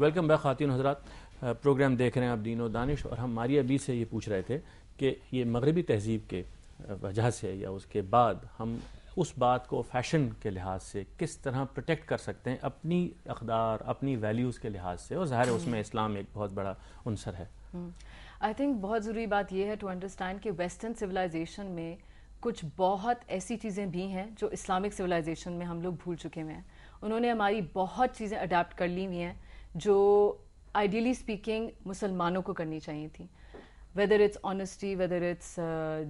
Welcome back खातिन हजरात programme देख रहे हैं आप दीनो दानिश और हम मारिया बी से ये पूछ रहे थे कि ये मगरबी तहजीब के वजह से या उसके बाद हम उस बात को फैशन के लिहाज से किस तरह प्रोटेक्ट कर सकते हैं अपनी अकदार अपनी वैल्यूज़ के लिहाज से और ज़ाहिर है हम्म। उसमें इस्लाम एक बहुत बड़ा अनसर है आई हम्म। थिंक बहुत ज़रूरी बात यह है टू अंडरस्टैंड कि वेस्टर्न सिविलाइजेशन में कुछ बहुत ऐसी चीज़ें भी हैं जो इस्लामिक सिविलाइजेशन में हम लोग भूल चुके हुए हैं उन्होंने हमारी बहुत चीज़ें अडाप्ट कर ली हुई हैं जो आइडियली स्पीकिंग मुसलमानों को करनी चाहिए थी whether it's honesty whether it's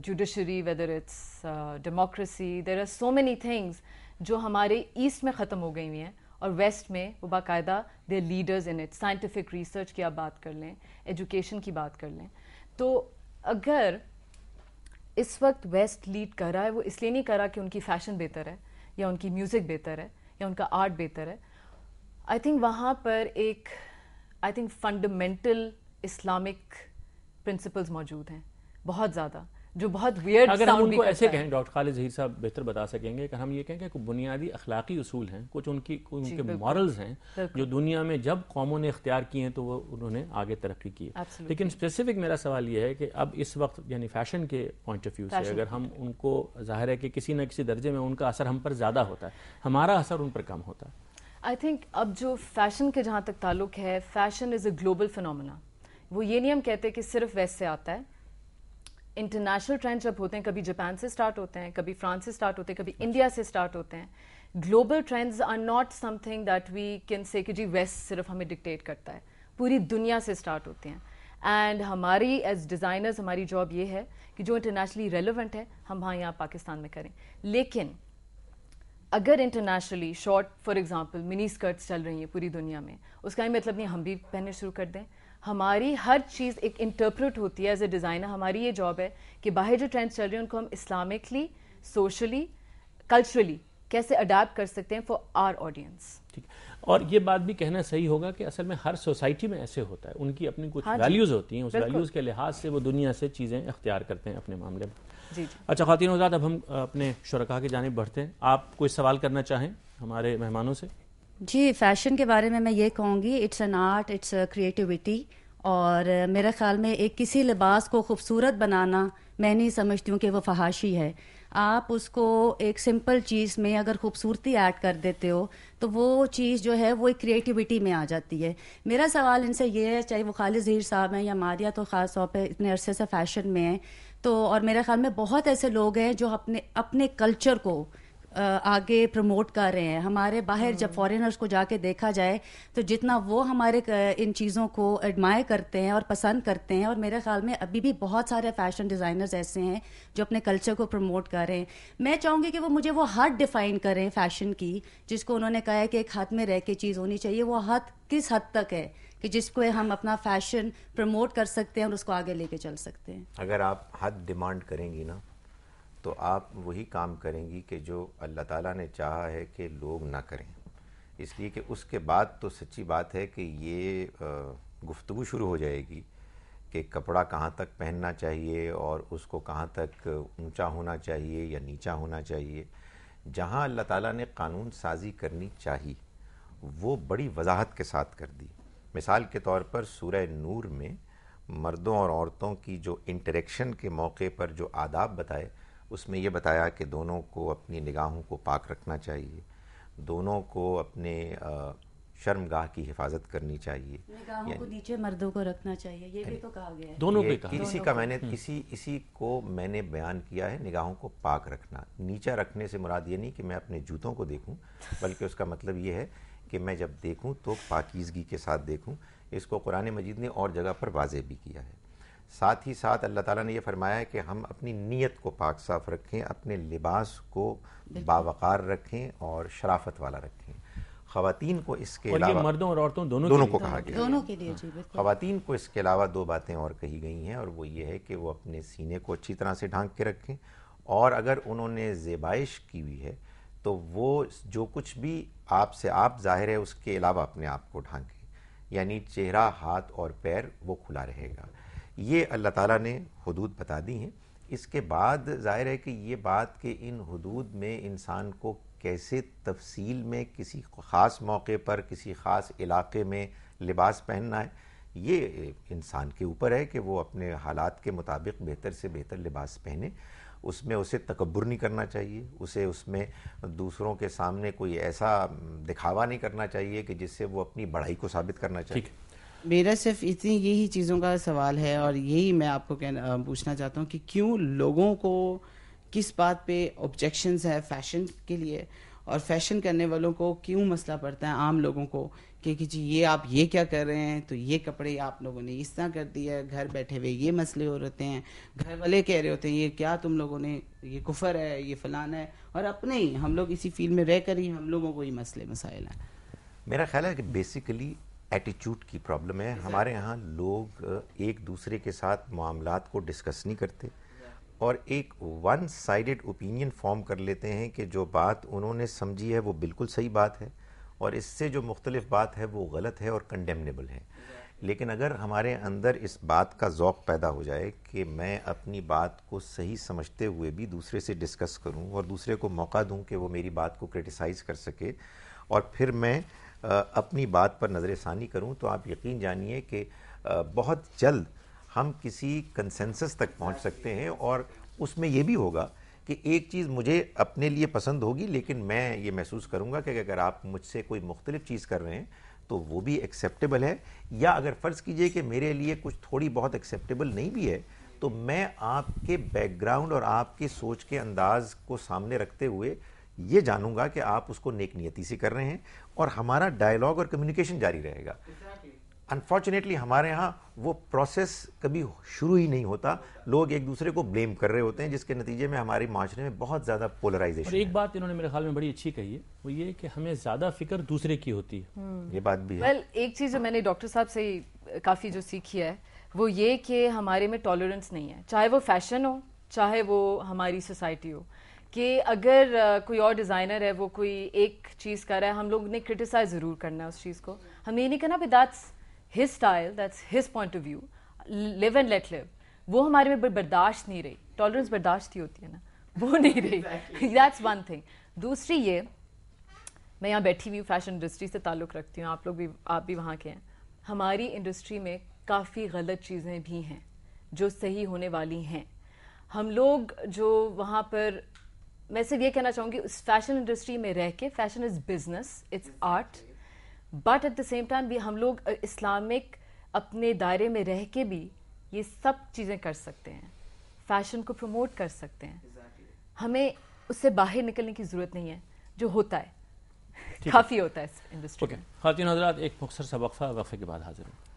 judiciary whether it's democracy there are so many things जो हमारे ईस्ट में ख़त्म हो गई हुई हैं और वेस्ट में वो बाकायदा there leaders in it scientific research की आप बात कर लें एजुकेशन की बात कर लें तो अगर इस वक्त वेस्ट लीड कर रहा है वो इसलिए नहीं कर रहा कि उनकी फ़ैशन बेहतर है या उनकी म्यूज़िक बेहतर है या उनका आर्ट बेहतर है आई थिंक वहाँ पर एक I think fundamental Islamic principles मौजूद हैं बहुत ज़्यादा जो बहुत वियर्ड अगर हम उनको ऐसे कहें डॉक्टर खालिद जहीर साहब बेहतर बता सकेंगे अगर हम ये कहें कि बुनियादी अखलाकी असूल हैं कुछ उनकी कुछ उनके मॉरल्स हैं जो दुनिया में जब कौमों ने इख्तियार किए हैं तो वो उन्होंने आगे तरक्की की है लेकिन स्पेसिफिक मेरा सवाल ये है कि अब इस वक्त यानी फैशन के पॉइंट ऑफ व्यू से अगर हम उनको जाहिर है कि किसी न किसी दर्जे में उनका असर हम पर ज़्यादा होता है हमारा असर उन पर कम होता है आई थिंक अब जो फैशन के जहाँ तक ताल्लुक है fashion is a global phenomena वो ये नहीं हम कहते कि सिर्फ वेस्ट से आता है इंटरनेशनल ट्रेंड जब होते हैं कभी जापान से स्टार्ट होते हैं कभी फ्रांस से स्टार्ट होते हैं कभी इंडिया से स्टार्ट होते हैं global trends are not something that we can say कि जी वेस्ट सिर्फ हमें डिक्टेट करता है पूरी दुनिया से स्टार्ट होते हैं एंड हमारी एज डिज़ाइनर्स हमारी जॉब ये है कि जो इंटरनेशनली रेलिवेंट है हम वहाँ यहाँ पाकिस्तान में करें लेकिन अगर internationally short for example mini skirts चल रही हैं पूरी दुनिया में उसका ही मतलब नहीं हम भी पहनने शुरू कर दें हमारी हर चीज़ एक इंटरप्रेट होती है एज ए डिज़ाइनर हमारी ये जॉब है कि बाहर जो ट्रेंड्स चल रहे हैं उनको हम इस्लामिकली सोशली कल्चरली कैसे अडाप्ट कर सकते हैं फॉर आर ऑडियंस ठीक और ये बात भी कहना सही होगा कि असल में हर सोसाइटी में ऐसे होता है उनकी अपनी कुछ हाँ वैल्यूज़ होती हैं उस वैल्यूज़ के लिहाज से वो दुनिया से चीज़ें अख्तियार करते हैं अपने मामले में अच्छा खातिन आजाद अब हम अपने शुरा की जानब बढ़ते हैं आप कोई सवाल करना चाहें हमारे मेहमानों से जी फैशन के बारे में मैं ये कहूँगी it's an art it's creativity और मेरे ख्याल में एक किसी लिबास को खूबसूरत बनाना मैं नहीं समझती हूँ कि वो फहाशी है आप उसको एक सिंपल चीज़ में अगर खूबसूरती ऐड कर देते हो तो वो चीज़ जो है वो एक क्रिएटिविटी में आ जाती है मेरा सवाल इनसे ये है चाहे वो खालिद जहीर साहब हैं या मारिया तो ख़ास तौर पर इतने अरसे से फैशन में हैं तो और मेरे ख्याल में बहुत ऐसे लोग हैं जो अपने अपने कल्चर को आगे प्रमोट कर रहे हैं हमारे बाहर जब फॉरेनर्स हम्म। को जाके देखा जाए तो जितना वो हमारे इन चीज़ों को एडमायर करते हैं और पसंद करते हैं और मेरे ख्याल में अभी भी बहुत सारे फैशन डिज़ाइनर्स ऐसे हैं जो अपने कल्चर को प्रमोट कर रहे हैं मैं चाहूँगी कि वो मुझे वो हद डिफ़ाइन करें फैशन की जिसको उन्होंने कहा है कि एक हाथ में रह के चीज़ होनी चाहिए वो हद किस हद तक है कि जिसको हम अपना फैशन प्रमोट कर सकते हैं और उसको आगे लेके चल सकते हैं अगर आप हद डिमांड करेंगी ना तो आप वही काम करेंगी कि जो अल्लाह ताला ने चाहा है कि लोग ना करें इसलिए कि उसके बाद तो सच्ची बात है कि ये गुफ्तु शुरू हो जाएगी कि कपड़ा कहाँ तक पहनना चाहिए और उसको कहाँ तक ऊंचा होना चाहिए या नीचा होना चाहिए जहाँ अल्लाह ताला ने कानून साजी करनी चाहिए वो बड़ी वजाहत के साथ कर दी मिसाल के तौर पर सूर्य नूर में मर्दों और औरतों की जो इंटरेक्शन के मौके पर जो आदाब बताए उसमें यह बताया कि दोनों को अपनी निगाहों को पाक रखना चाहिए दोनों को अपने शर्मगाह की हिफाजत करनी चाहिए निगाहों को नीचे मर्दों को रखना चाहिए ये भी तो कहा गया है दोनों पे कहा इसी का मैंने हम्म। इसी इसी को मैंने बयान किया है निगाहों को पाक रखना नीचा रखने से मुराद ये नहीं कि मैं अपने जूतों को देखूं बल्कि उसका मतलब ये है कि मैं जब देखूं तो पाकिजगी के साथ देखूं इसको कुरान मजीद ने और जगह पर वाजे भी किया है साथ ही साथ अल्लाह ताला ने यह फरमाया है कि हम अपनी नीयत को पाक साफ रखें अपने लिबास को बावकार रखें और शराफत वाला रखें खातन को इसके अलावा मर्दों और औरतों दोनों दोनों को कहा गया दोनों के लिए जी खातन को इसके अलावा दो बातें और कही गई हैं और वो ये है कि वो अपने सीने को अच्छी तरह से ढांक के रखें और अगर उन्होंने जेबाइश की हुई है तो वो जो कुछ भी आपसे आप जाहिर है उसके अलावा अपने आप को ढांकें यानी चेहरा हाथ और पैर वो खुला रहेगा ये अल्लाह ताला ने हदूद बता दी हैं इसके बाद जाहिर है कि ये बात कि इन हदूद में इंसान को कैसे तफसील में किसी ख़ास मौके पर किसी ख़ास इलाके में लिबास पहनना है ये इंसान के ऊपर है कि वो अपने हालात के मुताबिक बेहतर से बेहतर लिबास पहने उसमें उसे तकबर नहीं करना चाहिए उसे उसमें दूसरों के सामने कोई ऐसा दिखावा नहीं करना चाहिए कि जिससे वो अपनी बढ़ाई को साबित करना चाहिए मेरा सिर्फ इतनी यही चीज़ों का सवाल है और यही मैं आपको कहना पूछना चाहता हूँ कि क्यों लोगों को किस बात पे ऑब्जेक्शंस है फैशन के लिए और फैशन करने वालों को क्यों मसला पड़ता है आम लोगों को कि कि जी ये आप ये क्या कर रहे हैं तो ये कपड़े आप लोगों ने इस तरह कर दिया है घर बैठे हुए ये मसले हो रहते हैं घर वाले कह रहे होते हैं ये क्या तुम लोगों ने ये कुफर है ये फलाना है और अपने ही हम लोग इसी फील्ड में रह कर ही हम लोगों को ये मसले मसाइल हैं मेरा ख्याल है कि बेसिकली एटीट्यूड की प्रॉब्लम है हमारे यहाँ लोग एक दूसरे के साथ मामला को डिस्कस नहीं करते और एक वन साइडेड ओपिनियन फॉर्म कर लेते हैं कि जो बात उन्होंने समझी है वो बिल्कुल सही बात है और इससे जो मुख्तलिफ बात है वो गलत है और कंडेमनेबल है लेकिन अगर हमारे अंदर इस बात का ज़ौक पैदा हो जाए कि मैं अपनी बात को सही समझते हुए भी दूसरे से डिस्कस करूं और दूसरे को मौका दूं कि वो मेरी बात को क्रिटिसाइज़ कर सके और फिर मैं अपनी बात पर नज़र षानी करूँ तो आप यकीन जानिए कि बहुत जल्द हम किसी कंसेंसस तक पहुँच सकते हैं और उसमें यह भी होगा कि एक चीज़ मुझे अपने लिए पसंद होगी लेकिन मैं ये महसूस करूँगा कि अगर आप मुझसे कोई मुख्तलिफ चीज़ कर रहे हैं तो वो भी एक्सेप्टेबल है या अगर फ़र्ज़ कीजिए कि मेरे लिए कुछ थोड़ी बहुत एक्सेप्टेबल नहीं भी है तो मैं आपके बैकग्राउंड और आपके सोच के अंदाज को सामने रखते हुए ये जानूंगा कि आप उसको नेक नियति से कर रहे हैं और हमारा डायलॉग और कम्युनिकेशन जारी रहेगा अनफॉर्चुनेटली हमारे यहाँ वो प्रोसेस कभी शुरू ही नहीं होता लोग एक दूसरे को ब्लेम कर रहे होते हैं जिसके नतीजे में हमारे माशरे में बहुत ज़्यादा पोलराइजेशन एक बात इन्होंने मेरे ख्याल में बड़ी अच्छी कही है वो ये कि हमें ज़्यादा फिक्र दूसरे की होती है हम्म। ये बात भी well, है एक चीज़ जो मैंने डॉक्टर साहब से काफ़ी जो सीखी है वो ये कि हमारे में टॉलरेंस नहीं है चाहे वो फैशन हो चाहे वो हमारी सोसाइटी हो कि अगर कोई और डिज़ाइनर है वो कोई एक चीज़ कर रहा है हम लोग ने क्रिटिसाइज ज़रूर करना है उस चीज़ को हमें ये नहीं करना भी that's his style that's his point of view live and let live वो हमारे में बर्दाश्त नहीं रही टॉलरेंस बर्दाश्त ही होती है ना वो नहीं रही दैट्स वन थिंग दूसरी ये मैं यहाँ बैठी हुई फैशन इंडस्ट्री से ताल्लुक़ रखती हूँ आप लोग भी आप भी वहाँ के हैं हमारी इंडस्ट्री में काफ़ी गलत चीज़ें भी हैं जो सही होने वाली हैं हम लोग जो वहाँ पर मैं सिर्फ ये कहना चाहूँगी उस फैशन इंडस्ट्री में रह के fashion is business it's art but at the same time भी हम लोग इस्लामिक अपने दायरे में रह के भी ये सब चीज़ें कर सकते हैं फैशन को प्रमोट कर सकते हैं हमें उससे बाहर निकलने की ज़रूरत नहीं है जो होता है काफ़ी होता है इस इंडस्ट्री okay. में खातिन हजरात एक मुख्तर सा वक्फा वक्फे के बाद हाजिर हूँ